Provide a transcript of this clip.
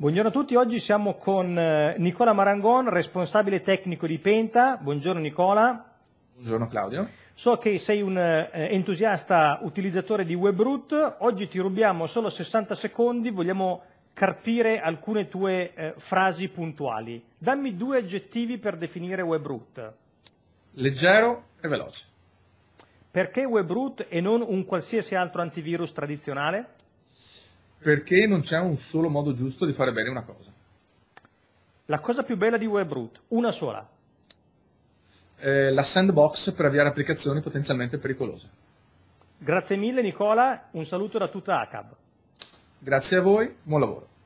Buongiorno a tutti, oggi siamo con eh, Nicola Marangon, responsabile tecnico di Penta. Buongiorno Nicola. Buongiorno Claudio. So che sei un eh, entusiasta utilizzatore di WebRoot, oggi ti rubiamo solo 60 secondi, vogliamo carpire alcune tue eh, frasi puntuali. Dammi due aggettivi per definire WebRoot. Leggero e veloce. Perché WebRoot e non un qualsiasi altro antivirus tradizionale? perché non c'è un solo modo giusto di fare bene una cosa. La cosa più bella di WebRoot, una sola. Eh, la sandbox per avviare applicazioni potenzialmente pericolose. Grazie mille Nicola, un saluto da tutta ACAB. Grazie a voi, buon lavoro.